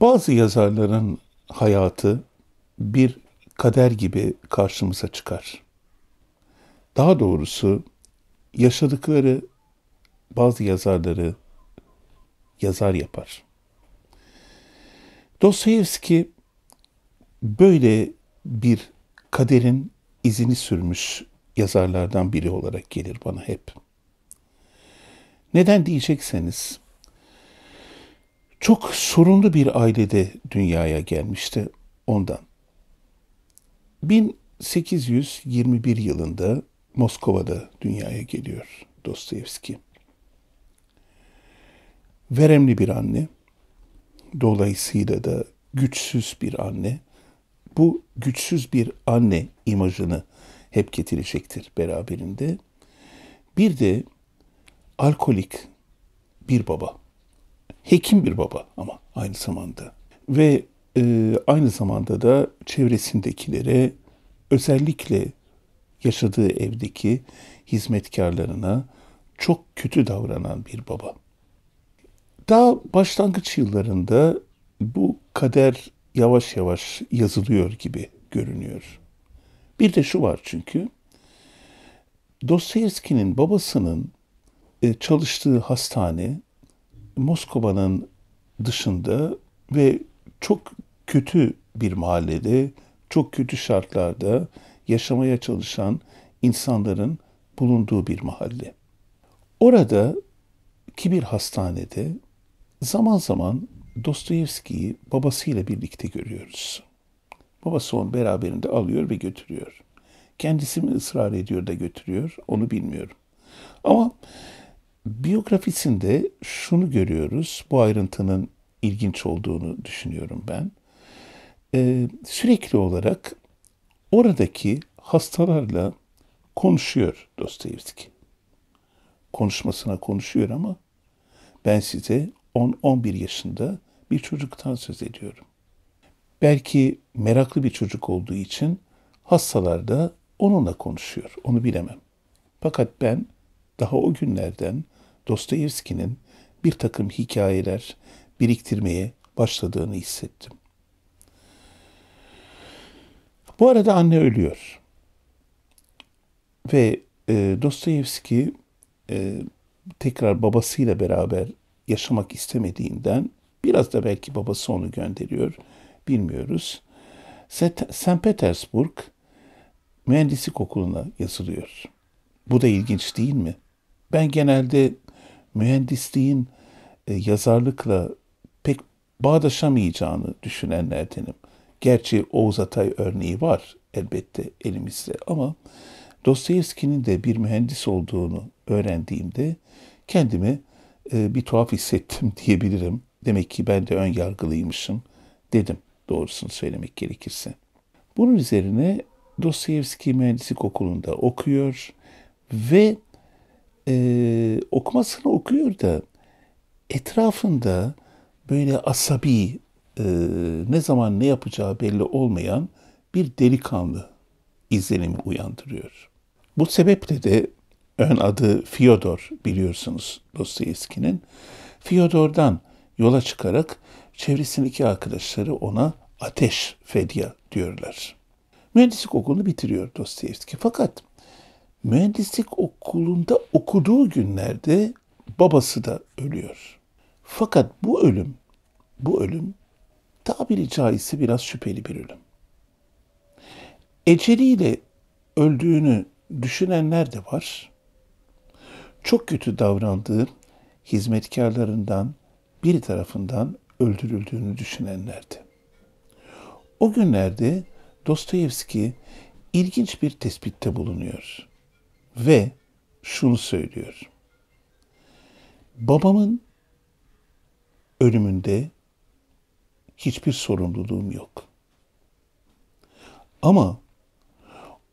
Bazı yazarların hayatı bir kader gibi karşımıza çıkar. Daha doğrusu yaşadıkları bazı yazarları yazar yapar. Dostoyevski böyle bir kaderin izini sürmüş yazarlardan biri olarak gelir bana hep. Neden diyecekseniz çok sorunlu bir ailede dünyaya gelmişti ondan. 1821 yılında Moskova'da dünyaya geliyor Dostoyevski. Veremli bir anne, dolayısıyla da güçsüz bir anne. Bu güçsüz bir anne imajını hep getirecektir beraberinde. Bir de alkolik bir baba. Hekim bir baba ama aynı zamanda. Ve e, aynı zamanda da çevresindekilere özellikle yaşadığı evdeki hizmetkarlarına çok kötü davranan bir baba. Daha başlangıç yıllarında bu kader yavaş yavaş yazılıyor gibi görünüyor. Bir de şu var çünkü Dostoyevski'nin babasının e, çalıştığı hastane Moskova'nın dışında ve çok kötü bir mahallede, çok kötü şartlarda yaşamaya çalışan insanların bulunduğu bir mahalle. Orada ki bir hastanede zaman zaman Dostoyevski'yi babasıyla birlikte görüyoruz. Babası onu beraberinde alıyor ve götürüyor. Kendisi mi ısrar ediyor da götürüyor onu bilmiyorum. Ama Biyografisinde şunu görüyoruz, bu ayrıntının ilginç olduğunu düşünüyorum ben. Ee, sürekli olarak oradaki hastalarla konuşuyor Dostoyevski. Konuşmasına konuşuyor ama ben size 10-11 yaşında bir çocuktan söz ediyorum. Belki meraklı bir çocuk olduğu için hastalarda onunla konuşuyor. Onu bilemem. Fakat ben daha o günlerden Dostoyevski'nin bir takım hikayeler biriktirmeye başladığını hissettim. Bu arada anne ölüyor. Ve e, Dostoyevski e, tekrar babasıyla beraber yaşamak istemediğinden biraz da belki babası onu gönderiyor. Bilmiyoruz. St. Petersburg mühendislik okuluna yazılıyor. Bu da ilginç değil mi? Ben genelde mühendisliğin e, yazarlıkla pek bağdaşamayacağını düşünenlerdenim. Gerçi Oğuz Atay örneği var elbette elimizde ama Dostoyevski'nin de bir mühendis olduğunu öğrendiğimde kendimi e, bir tuhaf hissettim diyebilirim. Demek ki ben de ön yargılıymışım dedim doğrusunu söylemek gerekirse. Bunun üzerine Dostoyevski Mühendislik Okulu'nda okuyor ve e, okumasını okuyor da etrafında böyle asabi e, ne zaman ne yapacağı belli olmayan bir delikanlı izlenimi uyandırıyor. Bu sebeple de ön adı Fyodor biliyorsunuz Dostoyevski'nin. Fyodor'dan yola çıkarak çevresindeki arkadaşları ona ateş fedya diyorlar. Mühendislik okulunu bitiriyor Dostoyevski. Fakat mühendislik okulunda okuduğu günlerde babası da ölüyor. Fakat bu ölüm, bu ölüm tabiri caizse biraz şüpheli bir ölüm. Eceliyle öldüğünü düşünenler de var. Çok kötü davrandığı hizmetkarlarından biri tarafından öldürüldüğünü düşünenlerdi. O günlerde Dostoyevski ilginç bir tespitte bulunuyor ve şunu söylüyor. Babamın ölümünde hiçbir sorumluluğum yok. Ama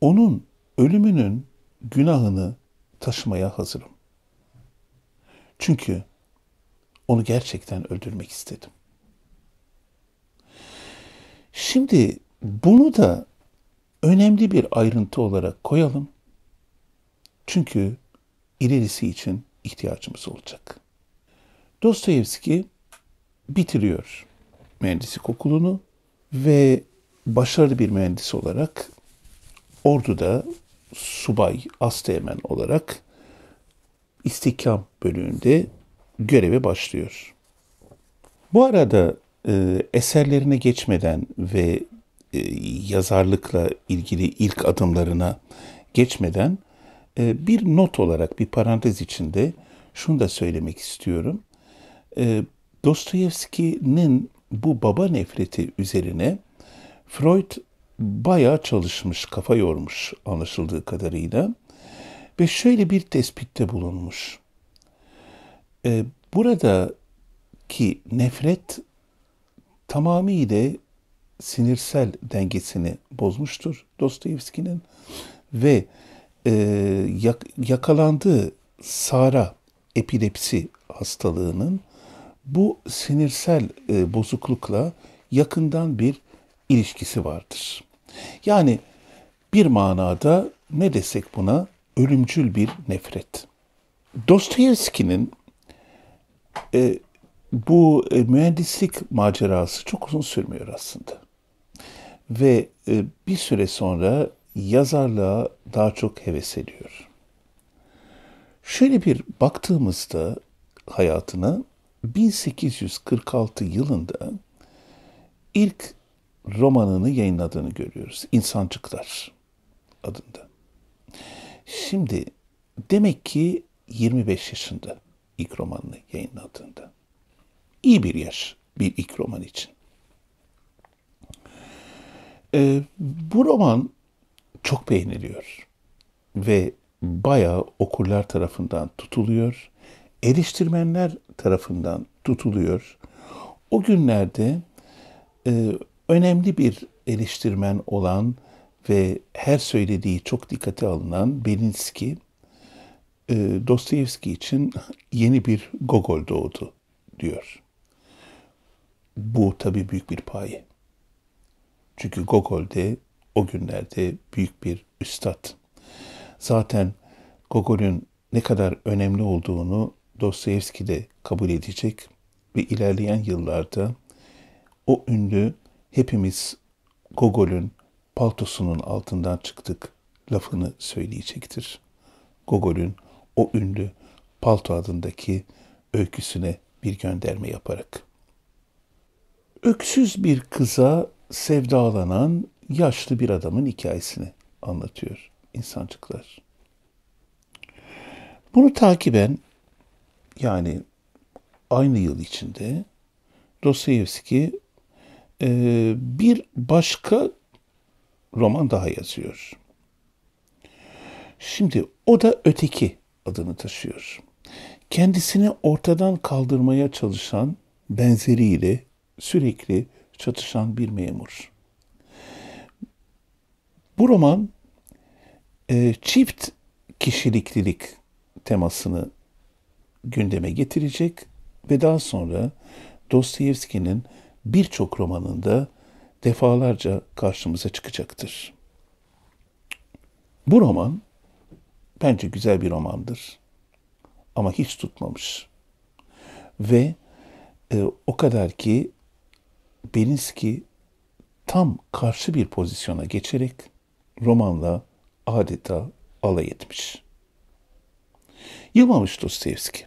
onun ölümünün günahını taşımaya hazırım. Çünkü onu gerçekten öldürmek istedim. Şimdi bunu da önemli bir ayrıntı olarak koyalım. Çünkü ilerisi için ihtiyacımız olacak. Dostoyevski bitiriyor mühendislik okulunu ve başarılı bir mühendis olarak orduda subay, asteğmen olarak istikam bölüğünde göreve başlıyor. Bu arada e, eserlerine geçmeden ve e, yazarlıkla ilgili ilk adımlarına geçmeden ee, bir not olarak bir parantez içinde şunu da söylemek istiyorum. Ee, Dostoyevski'nin bu baba nefreti üzerine Freud bayağı çalışmış, kafa yormuş anlaşıldığı kadarıyla ve şöyle bir tespitte bulunmuş. Ee, buradaki nefret tamamıyla sinirsel dengesini bozmuştur Dostoyevski'nin ve e, yak, yakalandığı Sara epilepsi hastalığının bu sinirsel e, bozuklukla yakından bir ilişkisi vardır. Yani bir manada ne desek buna ölümcül bir nefret. Dostoyevski'nin e, bu e, mühendislik macerası çok uzun sürmüyor aslında. Ve e, bir süre sonra yazarlığa daha çok heves ediyor. Şöyle bir baktığımızda hayatına 1846 yılında ilk romanını yayınladığını görüyoruz. İnsancıklar adında. Şimdi demek ki 25 yaşında ilk romanını yayınladığında. İyi bir yaş bir ilk roman için. Ee, bu roman çok beğeniliyor ve bayağı okurlar tarafından tutuluyor, eleştirmenler tarafından tutuluyor. O günlerde e, önemli bir eleştirmen olan ve her söylediği çok dikkate alınan Belinski, e, Dostoyevski için yeni bir Gogol doğdu diyor. Bu tabii büyük bir paye. Çünkü Gogol'de o günlerde büyük bir üstad. Zaten Gogol'ün ne kadar önemli olduğunu Dostoyevski de kabul edecek ve ilerleyen yıllarda o ünlü hepimiz Gogol'ün paltosunun altından çıktık lafını söyleyecektir. Gogol'ün o ünlü palto adındaki öyküsüne bir gönderme yaparak. Öksüz bir kıza sevdalanan yaşlı bir adamın hikayesini anlatıyor insancıklar. Bunu takiben yani aynı yıl içinde Dostoyevski e, bir başka roman daha yazıyor. Şimdi o da Öteki adını taşıyor. Kendisini ortadan kaldırmaya çalışan benzeriyle sürekli çatışan bir memur. Bu roman e, çift kişiliklilik temasını gündeme getirecek ve daha sonra Dostoyevski'nin birçok romanında defalarca karşımıza çıkacaktır. Bu roman bence güzel bir romandır ama hiç tutmamış. Ve e, o kadar ki Belinski tam karşı bir pozisyona geçerek romanla adeta alay etmiş. Yılmamış Dostoyevski.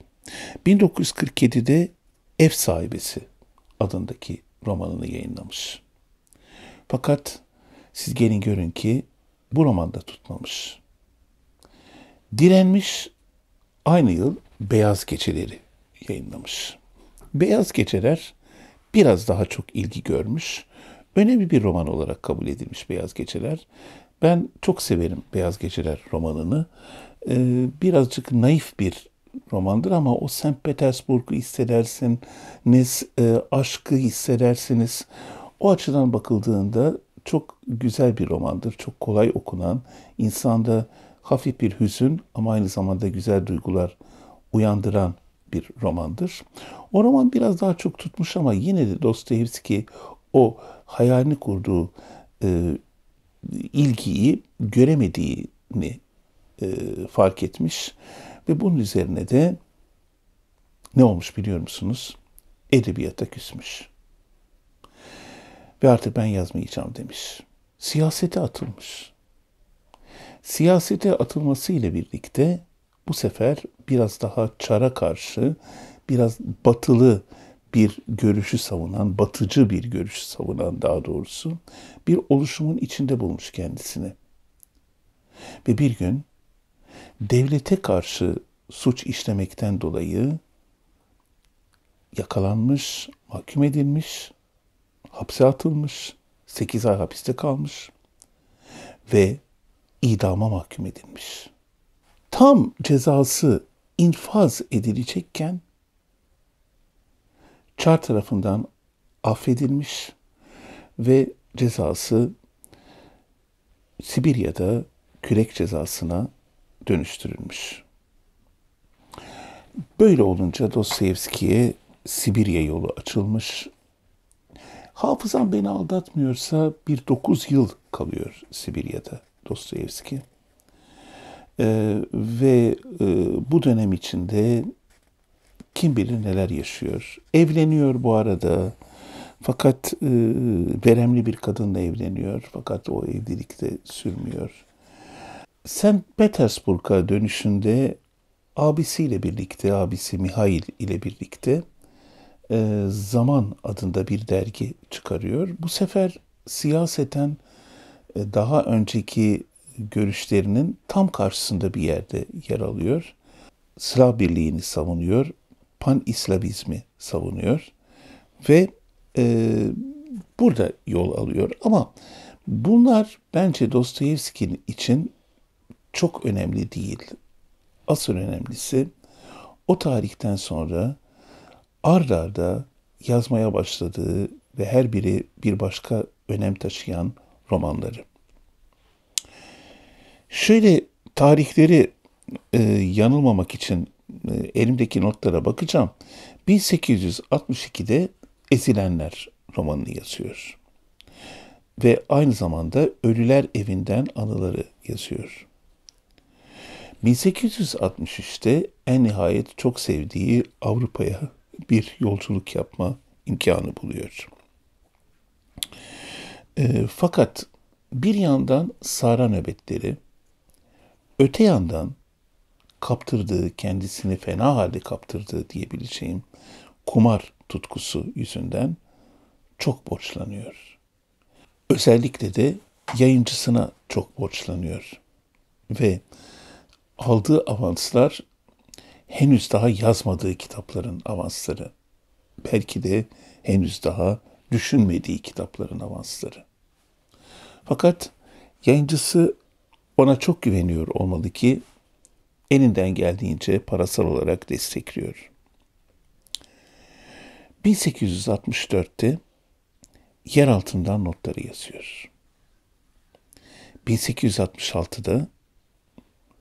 1947'de Ev Sahibesi adındaki romanını yayınlamış. Fakat siz gelin görün ki bu romanda tutmamış. Direnmiş aynı yıl Beyaz Keçeleri yayınlamış. Beyaz Keçeler biraz daha çok ilgi görmüş. Önemli bir roman olarak kabul edilmiş Beyaz Keçeler ben çok severim Beyaz Geceler romanını. Ee, birazcık naif bir romandır ama o St. Petersburg'u hissedersiniz, e, aşkı hissedersiniz. O açıdan bakıldığında çok güzel bir romandır. Çok kolay okunan, insanda hafif bir hüzün ama aynı zamanda güzel duygular uyandıran bir romandır. O roman biraz daha çok tutmuş ama yine de Dostoyevski o hayalini kurduğu e, ilgiyi göremediğini e, fark etmiş ve bunun üzerine de ne olmuş biliyor musunuz? Edebiyata küsmüş. Ve artık ben yazmayacağım demiş. Siyasete atılmış. Siyasete atılması ile birlikte bu sefer biraz daha çara karşı, biraz batılı bir görüşü savunan, batıcı bir görüşü savunan daha doğrusu bir oluşumun içinde bulmuş kendisini. Ve bir gün devlete karşı suç işlemekten dolayı yakalanmış, mahkum edilmiş, hapse atılmış, 8 ay hapiste kalmış ve idama mahkum edilmiş. Tam cezası infaz edilecekken Çar tarafından affedilmiş ve cezası Sibirya'da kürek cezasına dönüştürülmüş. Böyle olunca Dostoyevski'ye Sibirya yolu açılmış. Hafızam beni aldatmıyorsa bir dokuz yıl kalıyor Sibirya'da Dostoyevski. Ee, ve e, bu dönem içinde kim bilir neler yaşıyor. Evleniyor bu arada. Fakat e, veremli bir kadınla evleniyor. Fakat o evlilik de sürmüyor. St. Petersburg'a dönüşünde abisiyle birlikte, abisi Mihail ile birlikte e, Zaman adında bir dergi çıkarıyor. Bu sefer siyaseten e, daha önceki görüşlerinin tam karşısında bir yerde yer alıyor. Slav Birliği'ni savunuyor pan-İslamizmi savunuyor ve e, burada yol alıyor. Ama bunlar bence Dostoyevski'nin için çok önemli değil. Asıl önemlisi o tarihten sonra ardarda arda yazmaya başladığı ve her biri bir başka önem taşıyan romanları. Şöyle tarihleri e, yanılmamak için e, elimdeki notlara bakacağım. 1862'de Ezilenler romanını yazıyor. Ve aynı zamanda Ölüler Evinden anıları yazıyor. 1863'te en nihayet çok sevdiği Avrupa'ya bir yolculuk yapma imkanı buluyor. E, fakat bir yandan Sara nöbetleri, öte yandan kaptırdığı, kendisini fena halde kaptırdığı diyebileceğim kumar tutkusu yüzünden çok borçlanıyor. Özellikle de yayıncısına çok borçlanıyor. Ve aldığı avanslar henüz daha yazmadığı kitapların avansları. Belki de henüz daha düşünmediği kitapların avansları. Fakat yayıncısı ona çok güveniyor olmalı ki elinden geldiğince parasal olarak destekliyor. 1864'te yer altından notları yazıyor. 1866'da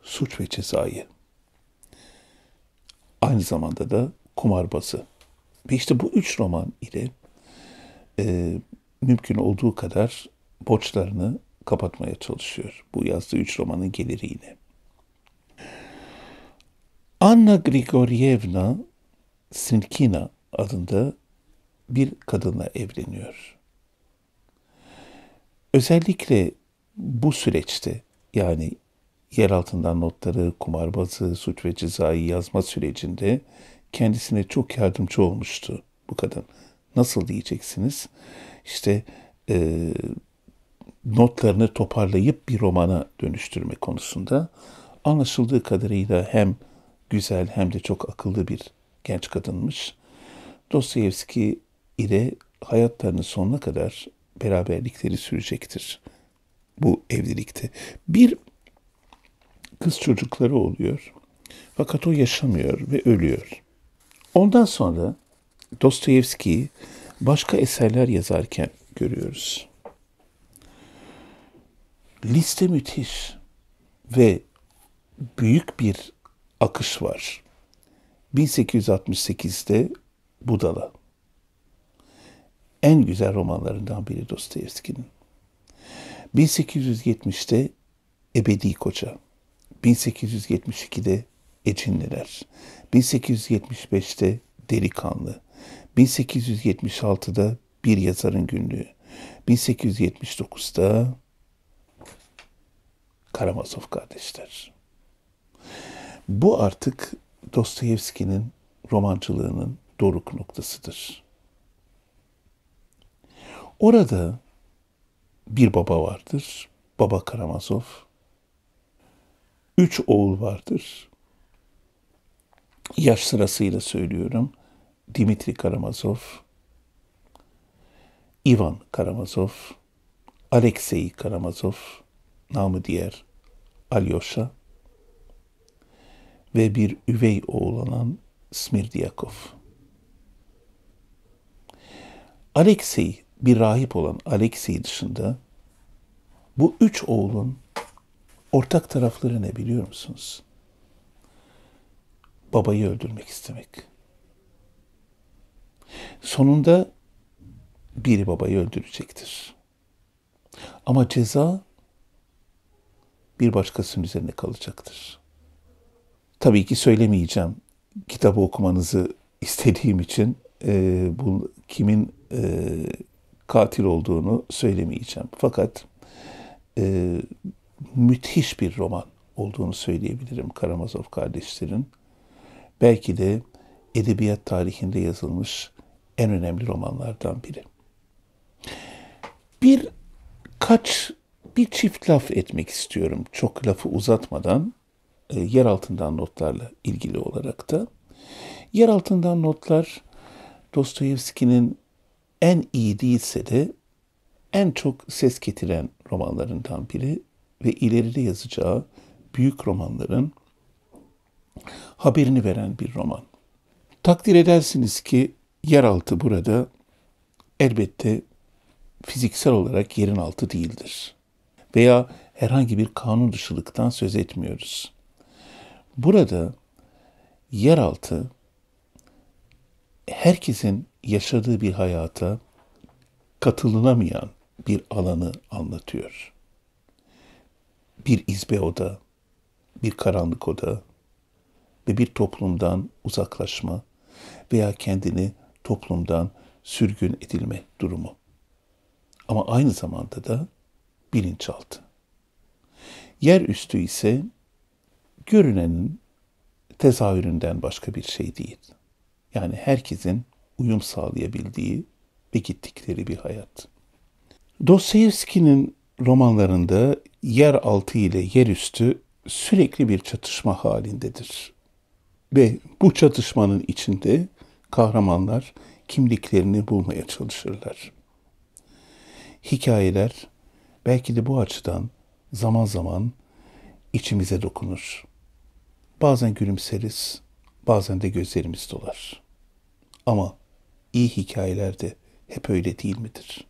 suç ve cezayı. Aynı zamanda da kumarbazı. Ve işte bu üç roman ile e, mümkün olduğu kadar borçlarını kapatmaya çalışıyor. Bu yazdığı üç romanın geliriyle. Anna Grigoryevna Sinkina adında bir kadınla evleniyor. Özellikle bu süreçte yani yer altından notları, kumarbazı, suç ve cezayı yazma sürecinde kendisine çok yardımcı olmuştu bu kadın. Nasıl diyeceksiniz? İşte e, notlarını toparlayıp bir romana dönüştürme konusunda anlaşıldığı kadarıyla hem güzel hem de çok akıllı bir genç kadınmış. Dostoyevski ile hayatlarının sonuna kadar beraberlikleri sürecektir bu evlilikte. Bir kız çocukları oluyor fakat o yaşamıyor ve ölüyor. Ondan sonra Dostoyevski'yi başka eserler yazarken görüyoruz. Liste müthiş ve büyük bir akış var. 1868'de Budala. En güzel romanlarından biri Dostoyevski'nin. 1870'te Ebedi Koca. 1872'de Ecinliler. 1875'te Delikanlı. 1876'da Bir Yazarın Günlüğü. 1879'da Karamazov Kardeşler. Bu artık Dostoyevski'nin romancılığının doruk noktasıdır. Orada bir baba vardır, Baba Karamazov. Üç oğul vardır. Yaş sırasıyla söylüyorum. Dimitri Karamazov, Ivan Karamazov, Alexey Karamazov, namı diğer Alyosha ve bir üvey oğul olan Smirdyakov. Alexey, bir rahip olan Alexey dışında bu üç oğlun ortak tarafları ne biliyor musunuz? Babayı öldürmek istemek. Sonunda biri babayı öldürecektir. Ama ceza bir başkasının üzerine kalacaktır. Tabii ki söylemeyeceğim. Kitabı okumanızı istediğim için e, bu kimin e, katil olduğunu söylemeyeceğim. Fakat e, müthiş bir roman olduğunu söyleyebilirim Karamazov kardeşlerin. Belki de edebiyat tarihinde yazılmış en önemli romanlardan biri. Bir kaç bir çift laf etmek istiyorum çok lafı uzatmadan e, yer altından notlarla ilgili olarak da. Yer altından notlar Dostoyevski'nin en iyi değilse de en çok ses getiren romanlarından biri ve ileride yazacağı büyük romanların haberini veren bir roman. Takdir edersiniz ki yeraltı burada elbette fiziksel olarak yerin altı değildir. Veya herhangi bir kanun dışılıktan söz etmiyoruz. Burada yeraltı herkesin yaşadığı bir hayata katılınamayan bir alanı anlatıyor. Bir izbe oda, bir karanlık oda ve bir toplumdan uzaklaşma veya kendini toplumdan sürgün edilme durumu. Ama aynı zamanda da bilinçaltı. Yerüstü ise görünenin tezahüründen başka bir şey değil. Yani herkesin uyum sağlayabildiği ve gittikleri bir hayat. Dostoyevski'nin romanlarında yer altı ile yer üstü sürekli bir çatışma halindedir. Ve bu çatışmanın içinde kahramanlar kimliklerini bulmaya çalışırlar. Hikayeler belki de bu açıdan zaman zaman içimize dokunur. Bazen gülümseriz, bazen de gözlerimiz dolar. Ama iyi hikayelerde hep öyle değil midir?''